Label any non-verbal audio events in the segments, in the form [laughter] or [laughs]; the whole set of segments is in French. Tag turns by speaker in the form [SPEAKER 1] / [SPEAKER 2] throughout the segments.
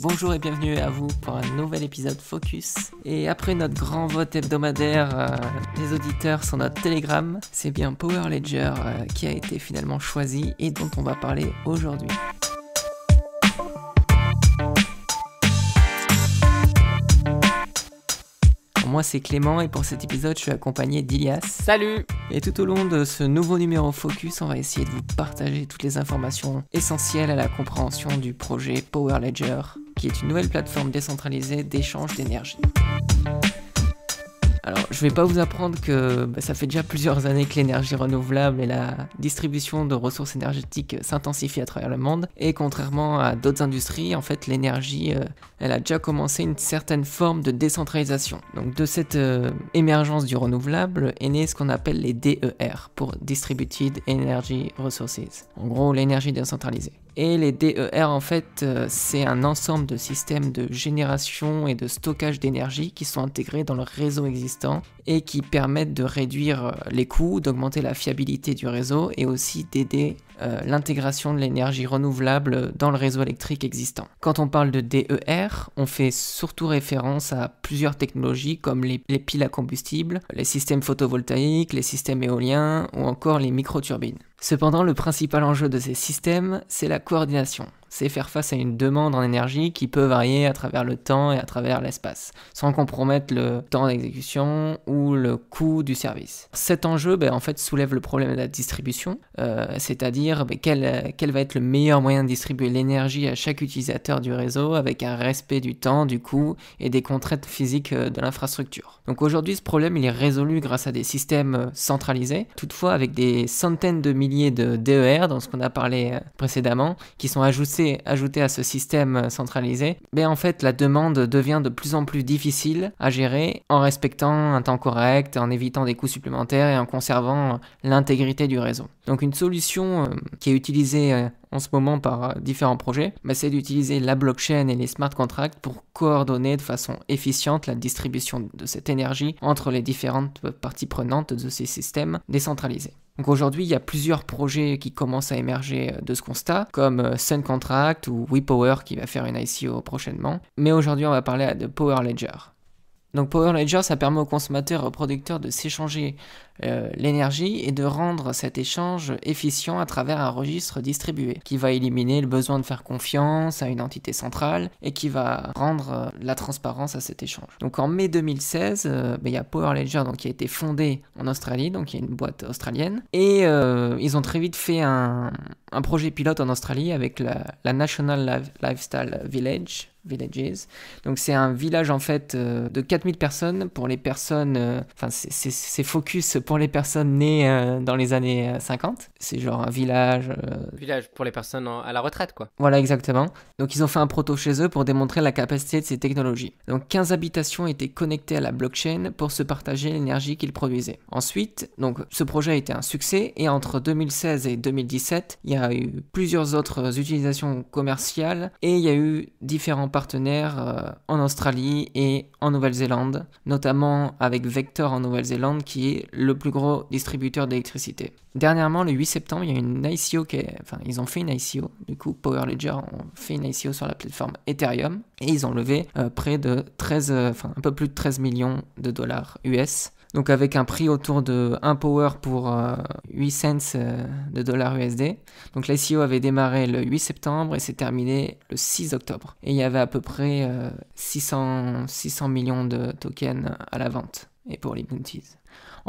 [SPEAKER 1] Bonjour et bienvenue à vous pour un nouvel épisode Focus. Et après notre grand vote hebdomadaire des euh, auditeurs sur notre Telegram, c'est bien Power Ledger euh, qui a été finalement choisi et dont on va parler aujourd'hui. Moi c'est Clément et pour cet épisode je suis accompagné d'Ilias. Salut Et tout au long de ce nouveau numéro Focus, on va essayer de vous partager toutes les informations essentielles à la compréhension du projet Power Ledger qui est une nouvelle plateforme décentralisée d'échange d'énergie. Alors, je ne vais pas vous apprendre que bah, ça fait déjà plusieurs années que l'énergie renouvelable et la distribution de ressources énergétiques s'intensifient à travers le monde. Et contrairement à d'autres industries, en fait, l'énergie, euh, elle a déjà commencé une certaine forme de décentralisation. Donc, de cette euh, émergence du renouvelable est né ce qu'on appelle les DER, pour Distributed Energy Resources. En gros, l'énergie décentralisée. Et les DER, en fait, euh, c'est un ensemble de systèmes de génération et de stockage d'énergie qui sont intégrés dans le réseau existant et qui permettent de réduire euh, les coûts, d'augmenter la fiabilité du réseau et aussi d'aider euh, l'intégration de l'énergie renouvelable dans le réseau électrique existant. Quand on parle de DER, on fait surtout référence à plusieurs technologies comme les piles à combustible, les systèmes photovoltaïques, les systèmes éoliens ou encore les microturbines. Cependant, le principal enjeu de ces systèmes, c'est la coordination c'est faire face à une demande en énergie qui peut varier à travers le temps et à travers l'espace, sans compromettre le temps d'exécution ou le coût du service. Cet enjeu, ben, en fait, soulève le problème de la distribution, euh, c'est-à-dire ben, quel, va être le meilleur moyen de distribuer l'énergie à chaque utilisateur du réseau avec un respect du temps, du coût et des contraintes physiques euh, de l'infrastructure. Donc aujourd'hui, ce problème, il est résolu grâce à des systèmes euh, centralisés, toutefois avec des centaines de milliers de DER, dont ce qu'on a parlé précédemment, qui sont ajoutés ajoutée à ce système centralisé, mais ben, en fait la demande devient de plus en plus difficile à gérer en respectant un temps correct, en évitant des coûts supplémentaires et en conservant l'intégrité du réseau. Donc une solution euh, qui est utilisée euh, en ce moment par euh, différents projets, bah, c'est d'utiliser la blockchain et les smart contracts pour coordonner de façon efficiente la distribution de cette énergie entre les différentes parties prenantes de ces systèmes décentralisés. Donc aujourd'hui, il y a plusieurs projets qui commencent à émerger euh, de ce constat, comme euh, Sun Contract ou WePower qui va faire une ICO prochainement. Mais aujourd'hui, on va parler de Power Ledger. Donc Power Ledger, ça permet aux consommateurs et aux producteurs de s'échanger euh, l'énergie et de rendre cet échange efficient à travers un registre distribué qui va éliminer le besoin de faire confiance à une entité centrale et qui va rendre euh, la transparence à cet échange. Donc en mai 2016, euh, ben, il y a Power Ledger donc, qui a été fondé en Australie, donc il y a une boîte australienne, et ils ont très vite fait un, projet pilote en Australie avec la, National Lifestyle Village Villages. Donc c'est un village en fait euh, de 4000 personnes pour les personnes, euh, enfin c'est focus pour les personnes nées euh, dans les années 50. C'est genre un village.
[SPEAKER 2] Village pour les personnes à la retraite quoi. Voilà
[SPEAKER 1] exactement. Donc ils ont fait un proto chez eux pour démontrer la capacité de ces technologies. Donc 15 habitations étaient connectées à la blockchain pour se partager l'énergie qu'ils produisaient. Ensuite, donc ce projet a été un succès et entre 2016 et 2017, il y a eu plusieurs autres utilisations commerciales et il y a eu différents euh, en Australie et en Nouvelle-Zélande, notamment avec Vector en Nouvelle-Zélande qui est le plus gros distributeur d'électricité. Dernièrement, le 8 septembre, il y a une ICO qui ils ont fait une ICO, du coup Power Ledger ont fait une ICO sur la plateforme Ethereum et ils ont levé euh, près de 13, euh, enfin un peu plus de 13 millions de dollars US donc avec un prix autour de 1 power pour 8 euh, cents euh, de dollars USD. Donc l'ICO avait démarré le 8 septembre et s'est terminé le 6 octobre. Et il y avait à peu près 600, euh, millions de tokens à la vente et pour les bounties.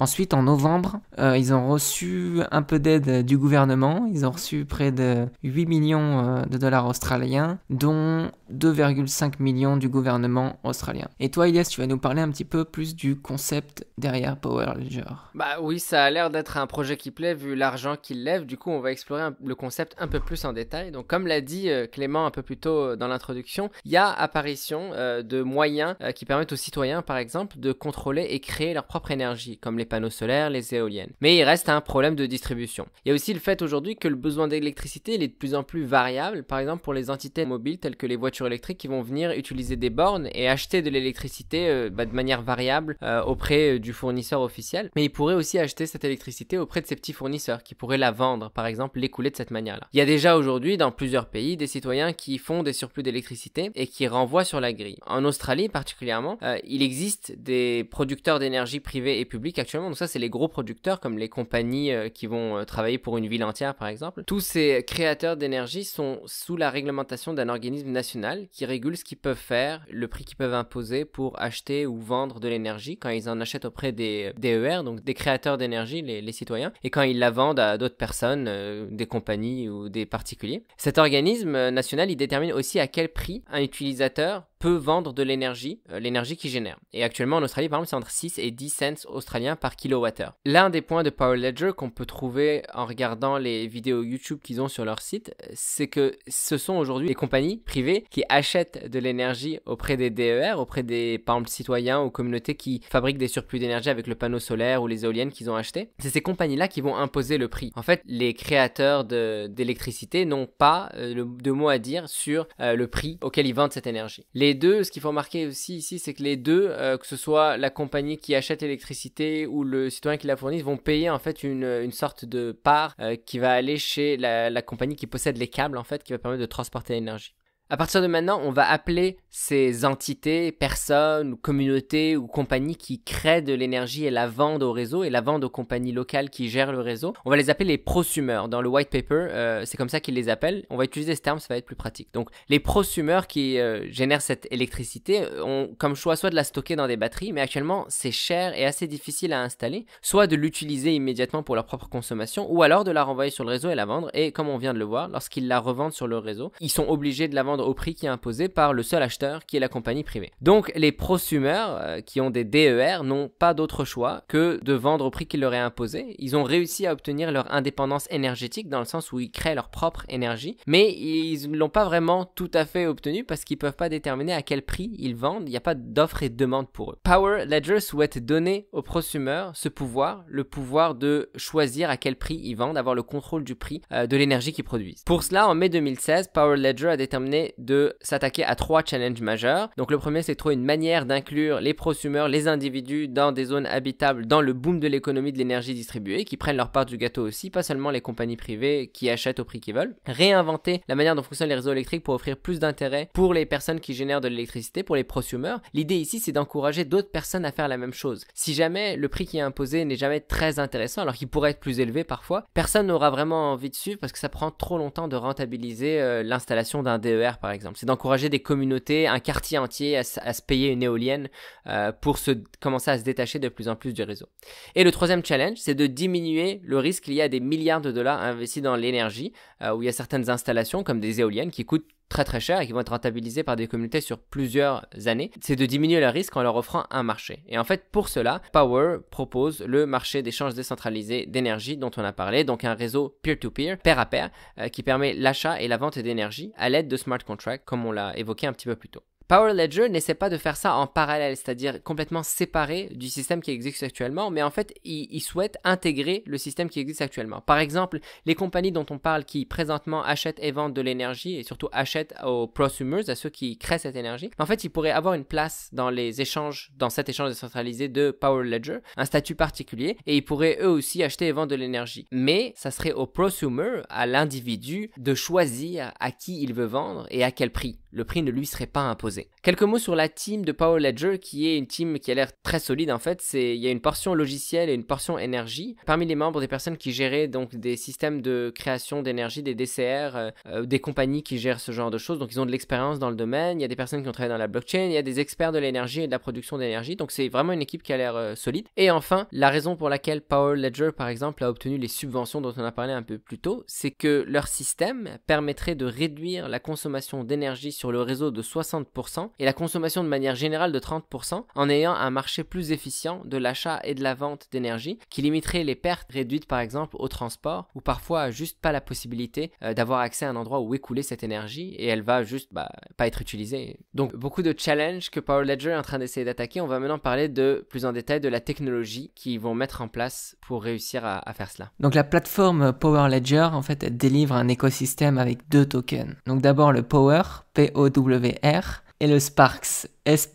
[SPEAKER 1] Ensuite, en novembre, euh, ils ont reçu un peu d'aide du gouvernement. Ils ont reçu près de 8 millions euh, de dollars australiens, dont 2,5 millions du gouvernement australien. Et toi, Elias, tu vas nous parler un petit peu plus du concept derrière Power Ledger.
[SPEAKER 2] Bah oui, ça a l'air d'être un projet qui plaît vu l'argent qu'il lève. Du coup, on va explorer le concept un peu plus en détail. Donc, comme l'a dit euh, Clément un peu plus tôt dans l'introduction, il y a apparition de moyens qui permettent aux citoyens, par exemple, de contrôler et créer leur propre énergie, comme les panneaux solaires, les éoliennes. Mais il reste un problème de distribution. Il y a aussi le fait aujourd'hui que le besoin d'électricité est de plus en plus variable, par exemple pour les entités mobiles telles que les voitures électriques qui vont venir utiliser des bornes et acheter de l'électricité euh, bah, de manière variable euh, auprès euh, du fournisseur officiel. Mais ils pourraient aussi acheter cette électricité auprès de ces petits fournisseurs qui pourraient la vendre, par exemple l'écouler de cette manière-là. Il y a déjà aujourd'hui dans plusieurs pays des citoyens qui font des surplus d'électricité et qui renvoient sur la grille. En Australie particulièrement, il existe des producteurs d'énergie privée et publics donc ça, c'est les gros producteurs comme les compagnies euh, qui vont euh, travailler pour une ville entière, par exemple. Tous ces créateurs d'énergie sont sous la réglementation d'un organisme national qui régule ce qu'ils peuvent faire, le prix qu'ils peuvent imposer pour acheter ou vendre de l'énergie quand ils en achètent auprès des DER, e donc des créateurs d'énergie, les, citoyens, et quand ils la vendent à d'autres personnes, euh, des compagnies ou des particuliers. Cet organisme national, il détermine aussi à quel prix un utilisateur peut vendre de l'énergie, euh, l'énergie qu'il génère. Et actuellement en Australie, par exemple, c'est entre 6 et 10 cents australiens par kilowattheure. L'un des points de Power Ledger qu'on peut trouver en regardant les vidéos YouTube qu'ils ont sur leur site, euh, c'est que ce sont aujourd'hui les compagnies privées qui achètent de l'énergie auprès des DER, auprès des, par exemple, citoyens ou communautés qui fabriquent des surplus d'énergie avec le panneau solaire ou les éoliennes qu'ils ont achetées. C'est ces compagnies-là qui vont imposer le prix. En fait, les créateurs d'électricité n'ont pas euh, de mot à dire sur le prix auquel ils vendent cette énergie. Les les deux, ce qu'il faut remarquer aussi ici, c'est que les deux, euh, que ce soit la compagnie qui achète l'électricité ou le citoyen qui la fournit, vont payer en fait une, sorte de part euh, qui va aller chez la, la, compagnie qui possède les câbles en fait, qui va permettre de transporter l'énergie. À partir de maintenant, on va appeler ces entités, personnes, communautés ou compagnies qui créent de l'énergie et la vendent au réseau et la vendent aux compagnies locales qui gèrent le réseau. On va les appeler les prosumeurs. Dans le white paper, euh, c'est comme ça qu'ils les appellent. On va utiliser ce terme, ça va être plus pratique. Donc, les prosumeurs qui euh, génèrent cette électricité euh, ont comme choix soit de la stocker dans des batteries, mais actuellement c'est cher et assez difficile à installer, soit de l'utiliser immédiatement pour leur propre consommation, ou alors de la renvoyer sur le réseau et la vendre. Et comme on vient de le voir, lorsqu'ils la revendent sur le réseau, ils sont obligés de la vendre au prix qui est imposé par le seul acheteur qui est la compagnie privée. Donc les prosumeurs euh, qui ont des DER n'ont pas d'autre choix que de vendre au prix qui leur est imposé. Ils ont réussi à obtenir leur indépendance énergétique dans le sens où ils créent leur propre énergie, mais ils ne l'ont pas vraiment tout à fait obtenu parce qu'ils ne peuvent pas déterminer à quel prix ils vendent. Il n'y a pas d'offre et de demande pour eux. Power Ledger souhaite donner aux prosumeurs ce pouvoir, le pouvoir de choisir à quel prix ils vendent, avoir le contrôle du prix euh, de l'énergie qu'ils produisent. Pour cela, en mai 2016, Power Ledger a déterminé de s'attaquer à trois challenges majeurs. Donc le premier, c'est trouver une manière d'inclure les prosumeurs, les individus dans des zones habitables, dans le boom de l'économie de l'énergie distribuée, qui prennent leur part du gâteau aussi, pas seulement les compagnies privées qui achètent au prix qu'ils veulent. Réinventer la manière dont fonctionnent les réseaux électriques pour offrir plus d'intérêt pour les personnes qui génèrent de l'électricité, pour les prosumeurs. L'idée ici, c'est d'encourager d'autres personnes à faire la même chose. Si jamais le prix qui est imposé n'est jamais très intéressant, alors qu'il pourrait être plus élevé parfois, personne n'aura vraiment envie de suivre parce que ça prend trop longtemps de rentabiliser euh, l'installation d'un DER par exemple. C'est d'encourager des communautés, un quartier entier à, se payer une éolienne euh, pour se, commencer à se détacher de plus en plus du réseau. Et le troisième challenge, c'est de diminuer le risque y à des milliards de dollars investis dans l'énergie, euh, où il y a certaines installations comme des éoliennes qui coûtent très très cher et qui vont être rentabilisés par des communautés sur plusieurs années, c'est de diminuer le risque en leur offrant un marché. Et en fait, pour cela, Power propose le marché d'échange décentralisé d'énergie dont on a parlé, donc un réseau peer-to-peer, pair à pair, euh, qui permet l'achat et la vente d'énergie à l'aide de smart contracts, comme on l'a évoqué un petit peu plus tôt. Power Ledger n'essaie pas de faire ça en parallèle, c'est-à-dire complètement séparé du système qui existe actuellement, mais en fait, il, souhaite intégrer le système qui existe actuellement. Par exemple, les compagnies dont on parle qui présentement achètent et vendent de l'énergie et surtout achètent aux prosumers, à ceux qui créent cette énergie, en fait, ils pourraient avoir une place dans les échanges, dans cet échange décentralisé de Power Ledger, un statut particulier, et ils pourraient eux aussi acheter et vendre de l'énergie. Mais ça serait au prosumer, à l'individu, de choisir à qui il veut vendre et à quel prix le prix ne lui serait pas imposé. Quelques mots sur la team de Power Ledger, qui est une team qui a l'air très solide en fait. C'est, il y a une portion logicielle et une portion énergie. Parmi les membres, des personnes qui géraient donc des systèmes de création d'énergie, des DCR, euh, euh, des compagnies qui gèrent ce genre de choses. Donc ils ont de l'expérience dans le domaine. Il y a des personnes qui ont travaillé dans la blockchain. Il y a des experts de l'énergie et de la production d'énergie. Donc c'est vraiment une équipe qui a l'air euh, solide. Et enfin, la raison pour laquelle Power Ledger, par exemple, a obtenu les subventions dont on a parlé un peu plus tôt, c'est que leur système permettrait de réduire la consommation d'énergie sur le réseau de 60% et la consommation de manière générale de 30% en ayant un marché plus efficient de l'achat et de la vente d'énergie qui limiterait les pertes réduites par exemple au transport ou parfois juste pas la possibilité euh, d'avoir accès à un endroit où écouler cette énergie et elle va juste bah, pas être utilisée. Donc beaucoup de challenges que Power Ledger est en train d'essayer d'attaquer. On va maintenant parler de plus en détail de la technologie qu'ils vont mettre en place pour réussir à, à faire cela.
[SPEAKER 1] Donc la plateforme Power Ledger en fait elle délivre un écosystème avec deux tokens. Donc d'abord le Power SPOWR et le Sparks, s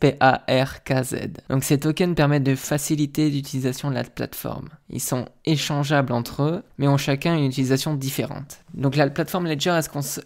[SPEAKER 1] Donc ces tokens permettent de faciliter l'utilisation de la plateforme. Ils sont échangeables entre eux, mais ont chacun une utilisation différente. Donc la plateforme Ledger,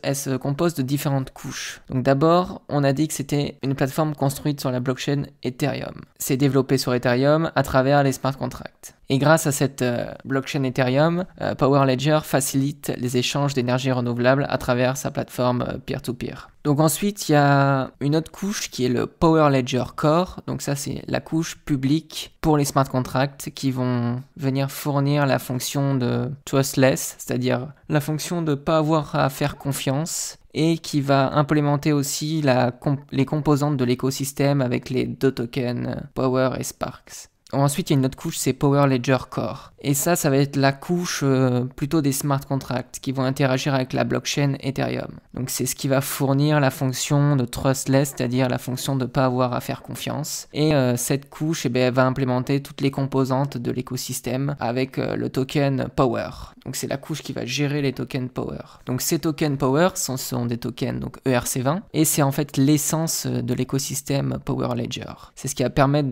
[SPEAKER 1] elle se, compose de différentes couches. Donc d'abord, on a dit que c'était une plateforme construite sur la blockchain Ethereum. C'est développé sur Ethereum à travers les smart contracts. Et grâce à cette euh, blockchain Ethereum, euh, Power Ledger facilite les échanges d'énergie renouvelable à travers sa plateforme peer to -peer. Donc ensuite, il y a une autre couche qui est le Power Ledger Core. Donc ça, c'est la couche publique pour les smart contracts qui vont venir fournir la fonction de trustless, c'est-à-dire la fonction de ne pas avoir à faire confiance et qui va implémenter aussi les composantes de l'écosystème avec les deux tokens Power et Sparks. Ensuite, il y a une autre couche, c'est Power Ledger Core. Et ça, ça va être la couche euh, plutôt des smart contracts qui vont interagir avec la blockchain Ethereum. Donc c'est ce qui va fournir la fonction de trustless, c'est-à-dire la fonction de ne pas avoir à faire confiance. Et euh, cette couche, eh ben, elle va implémenter toutes les composantes de l'écosystème avec euh, le token Power. Donc c'est la couche qui va gérer les tokens Power. Donc ces tokens Power sont, sont des tokens donc ERC20 et c'est en fait l'essence de l'écosystème Power Ledger. C'est ce qui va permettre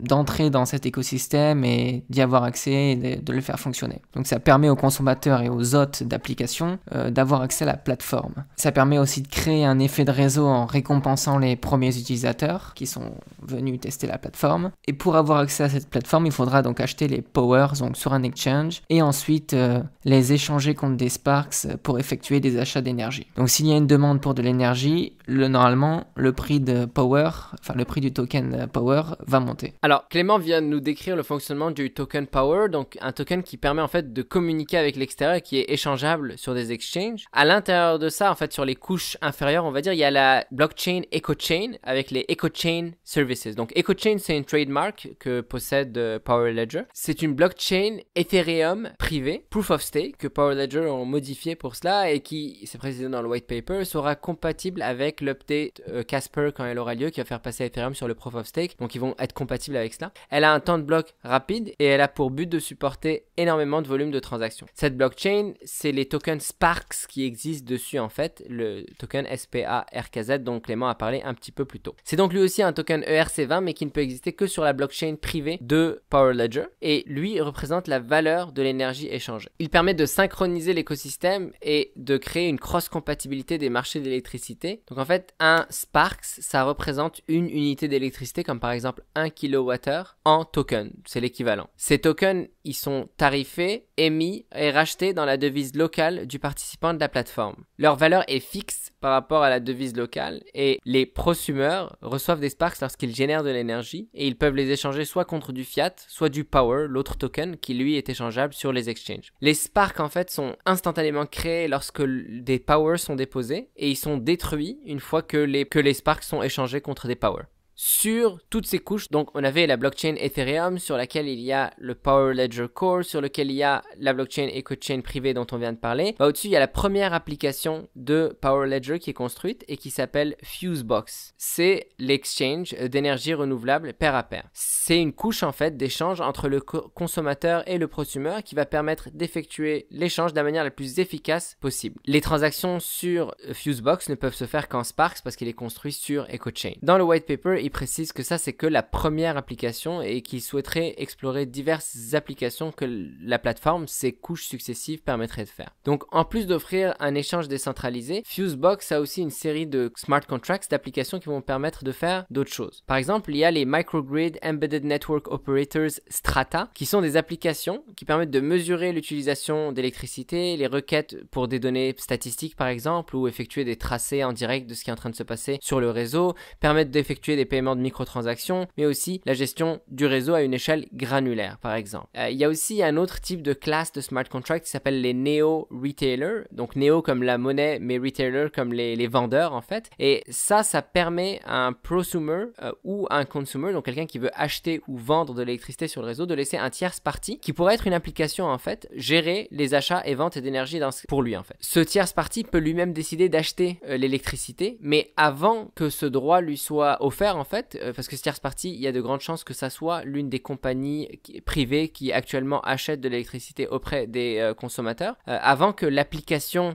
[SPEAKER 1] d'entrer dans cet écosystème et d'y avoir accès et de, le faire fonctionner. Donc ça permet aux consommateurs et aux hôtes d'applications euh, d'avoir accès à la plateforme. Ça permet aussi de créer un effet de réseau en récompensant les premiers utilisateurs qui sont venus tester la plateforme. Et pour avoir accès à cette plateforme, il faudra donc acheter les powers donc sur un exchange et ensuite euh, les échanger contre des sparks pour effectuer des achats d'énergie. Donc s'il y a une demande pour de l'énergie, le, normalement, le prix de Power, enfin le prix du token euh, Power va monter.
[SPEAKER 2] Alors, Clément vient de nous décrire le fonctionnement du token Power, donc un token qui permet en fait de communiquer avec l'extérieur, qui est échangeable sur des exchanges. À l'intérieur de ça, en fait, sur les couches inférieures, on va dire, il y a la blockchain EcoChain avec les EcoChain Services. Donc, EcoChain, c'est une trademark que possède euh, Power Ledger. C'est une blockchain Ethereum privée, proof of stake, que Power Ledger ont modifié pour cela et qui, c'est précisé dans le white paper, sera compatible avec avec l'update euh, Casper quand elle aura lieu, qui va faire passer Ethereum sur le Proof of Stake. Donc ils vont être compatibles avec cela. Elle a un temps de bloc rapide et elle a pour but de supporter énormément de volume de transactions. Cette blockchain, c'est les tokens Sparks qui existent dessus en fait, le token SPA-RKZ dont Clément a parlé un petit peu plus tôt. C'est donc lui aussi un token ERC20 mais qui ne peut exister que sur la blockchain privée de Power Ledger et lui représente la valeur de l'énergie échangée. Il permet de synchroniser l'écosystème et de créer une cross-compatibilité des marchés d'électricité. Donc en fait, un Sparks, ça représente une unité d'électricité, comme par exemple 1 kWh en token. C'est l'équivalent. Ces tokens, ils sont tarifés, émis et rachetés dans la devise locale du participant de la plateforme. Leur valeur est fixe par rapport à la devise locale et les prosumeurs reçoivent des sparks lorsqu'ils génèrent de l'énergie et ils peuvent les échanger soit contre du fiat, soit du power, l'autre token qui lui est échangeable sur les exchanges. Les sparks en fait sont instantanément créés lorsque des powers sont déposés et ils sont détruits une fois que les, que les sparks sont échangés contre des powers sur toutes ces couches. Donc on avait la blockchain Ethereum sur laquelle il y a le Power Ledger Core, sur lequel il y a la blockchain EcoChain privée dont on vient de parler. Bah, au-dessus, il y a la première application de Power Ledger qui est construite et qui s'appelle Fusebox. C'est l'exchange d'énergie renouvelable pair à pair. C'est une couche en fait d'échange entre le consommateur et le prosumer qui va permettre d'effectuer l'échange de la manière la plus efficace possible. Les transactions sur euh, Fusebox ne peuvent se faire qu'en Sparks parce qu'il est construit sur EcoChain. Dans le white paper, précise que ça, c'est que la première application et qu'il souhaiterait explorer diverses applications que la plateforme, ses couches successives, permettraient de faire. Donc, en plus d'offrir un échange décentralisé, Fusebox a aussi une série de smart contracts, d'applications qui vont permettre de faire d'autres choses. Par exemple, il y a les Microgrid Embedded Network Operators Strata, qui sont des applications qui permettent de mesurer l'utilisation d'électricité, les requêtes pour des données statistiques, par exemple, ou effectuer des tracés en direct de ce qui est en train de se passer sur le réseau, permettent d'effectuer des de microtransactions, mais aussi la gestion du réseau à une échelle granulaire, par exemple. Euh, il y a aussi un autre type de classe de smart contract qui s'appelle les néo-retailers, donc néo comme la monnaie, mais retailer comme les, vendeurs en fait. Et ça, ça permet à un prosumer euh, ou un consumer, donc quelqu'un qui veut acheter ou vendre de l'électricité sur le réseau, de laisser un tierce parti qui pourrait être une application en fait, gérer les achats et ventes d'énergie pour lui en fait. Ce tierce parti peut lui-même décider d'acheter euh, l'électricité, mais avant que ce droit lui soit offert, en en fait, euh, parce que ce tierce il y a de grandes chances que ça soit l'une des compagnies privées qui actuellement achètent de l'électricité auprès des euh, consommateurs. Euh, avant que l'application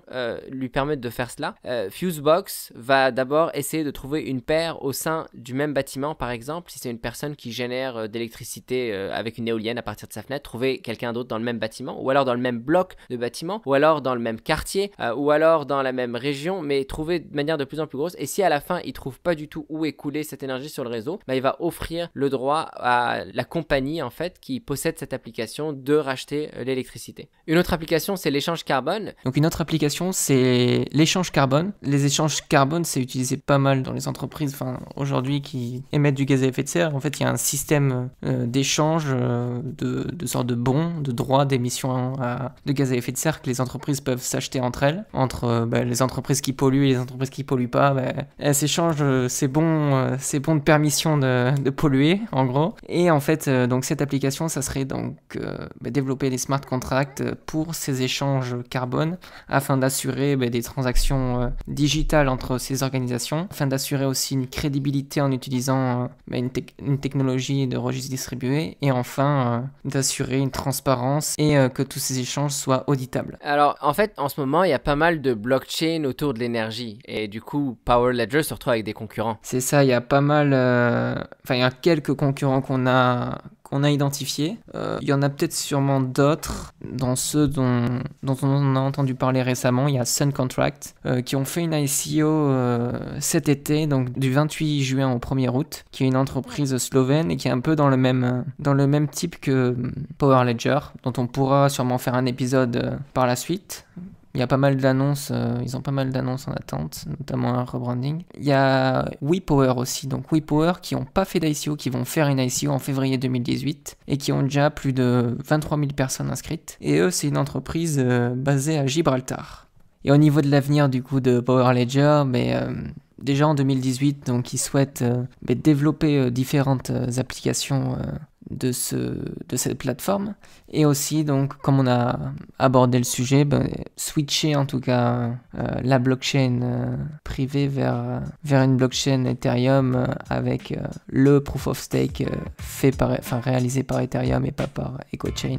[SPEAKER 2] lui permette de faire cela, Fusebox va d'abord essayer de trouver une paire au sein du même bâtiment, par exemple, si c'est une personne qui génère de l'électricité avec une éolienne à partir de sa fenêtre, trouver quelqu'un d'autre dans le même bâtiment, ou alors dans le même bloc de bâtiment, ou alors dans le même quartier, ou alors dans la même région, mais trouver de manière de plus en plus grosse. Et si à la fin, il trouve pas du tout où écouler cette énergie, sur le réseau, bah, il va offrir le droit à la compagnie en fait qui possède cette application de racheter euh, l'électricité. Une autre application, c'est l'échange carbone.
[SPEAKER 1] Donc une autre application, c'est l'échange carbone. Les échanges carbone, c'est utilisé pas mal dans les entreprises enfin, aujourd'hui qui émettent du gaz à effet de serre. En fait, il y a un système euh, d'échange euh, de, de sorte de bons, de droits d'émission de gaz à effet de serre que les entreprises peuvent s'acheter entre elles, entre bah, les entreprises qui polluent et les entreprises qui polluent pas. Bah, elles s'échangent ces bon c'est de permission de, polluer, en gros. Et en fait, euh, donc cette application, ça serait donc euh, bah, développer des smart contracts pour ces échanges carbone afin d'assurer bah, des transactions euh, digitales entre ces organisations, afin d'assurer aussi une crédibilité en utilisant bah, une, technologie de registre distribué et enfin d'assurer une transparence et que tous ces échanges soient auditables.
[SPEAKER 2] Alors en fait, en ce moment, il y a pas mal de blockchain autour de l'énergie et du coup, Power Ledger se retrouve avec des concurrents.
[SPEAKER 1] C'est ça, il y a pas mal euh, enfin, il y a quelques concurrents qu'on a qu'on a identifiés. Euh, il y en a peut-être sûrement d'autres dans ceux dont, dont on a entendu parler récemment. Il y a Sun Contract euh, qui ont fait une ICO cet été, donc du 28 juin au 1er août, qui est une entreprise slovène et qui est un peu dans le même dans le même type que Power Ledger, dont on pourra sûrement faire un épisode par la suite il y a pas mal d'annonces, euh, ils ont pas mal d'annonces en attente, notamment un rebranding. Il y a WePower aussi, donc WePower qui n'ont pas fait d'ICO, qui vont faire une ICO en février 2018 et qui ont déjà plus de 23 000 personnes inscrites. Et eux, c'est une entreprise euh, basée à Gibraltar. Et au niveau de l'avenir du coup de Power Ledger, mais ben, euh, déjà en 2018, donc ils souhaitent ben, développer différentes applications de, ce, de cette plateforme. Et aussi, donc, comme on a abordé le sujet, ben, switcher en tout cas euh, la blockchain euh, privée vers, euh, vers une blockchain Ethereum avec le proof of stake fait par, enfin, réalisé par Ethereum et pas par EcoChain.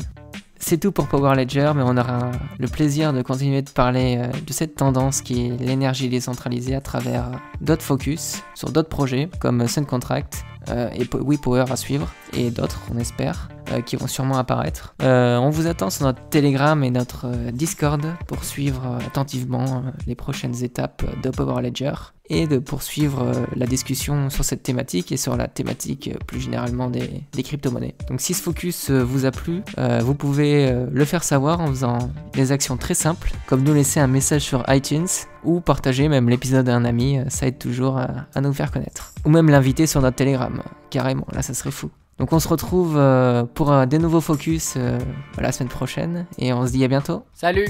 [SPEAKER 1] C'est tout pour Power Ledger, mais on aura le plaisir de continuer de parler de cette tendance qui est l'énergie décentralisée à travers d'autres focus sur d'autres projets comme Sun Contract euh, et WePower Power à suivre, et d'autres, on espère, euh, qui vont sûrement apparaître. Euh, on vous attend sur notre Telegram et notre Discord pour suivre attentivement les prochaines étapes de Power Ledger et de poursuivre la discussion sur cette thématique et sur la thématique plus généralement des, crypto-monnaies. Donc si ce focus vous a plu, vous pouvez le faire savoir en faisant des actions très simples, comme nous laisser un message sur iTunes ou partager même l'épisode à un ami, euh, ça aide toujours euh, à, nous faire connaître. Ou même l'inviter sur notre Telegram, euh, carrément, là ça serait fou. Donc on se retrouve pour des nouveaux focus la semaine prochaine et on se dit à bientôt. Salut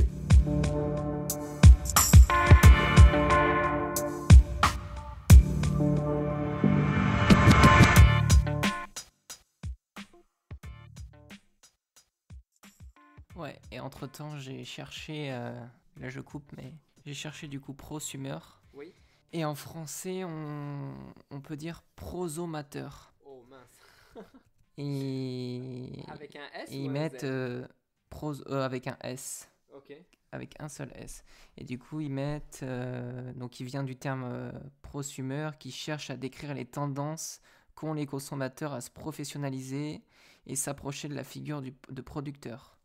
[SPEAKER 1] Ouais, et entre-temps j'ai cherché... Là je coupe mais... J'ai cherché du coup prosumer. Et en français, on, on peut dire prosomateur. Oh mince. [laughs] et avec un S. ils mettent euh, euh, avec un S. Avec un seul S. Et du coup, ils mettent euh, donc il vient du terme prosumer qui cherche à décrire les tendances qu'ont les consommateurs à se professionnaliser et s'approcher de la figure de producteur.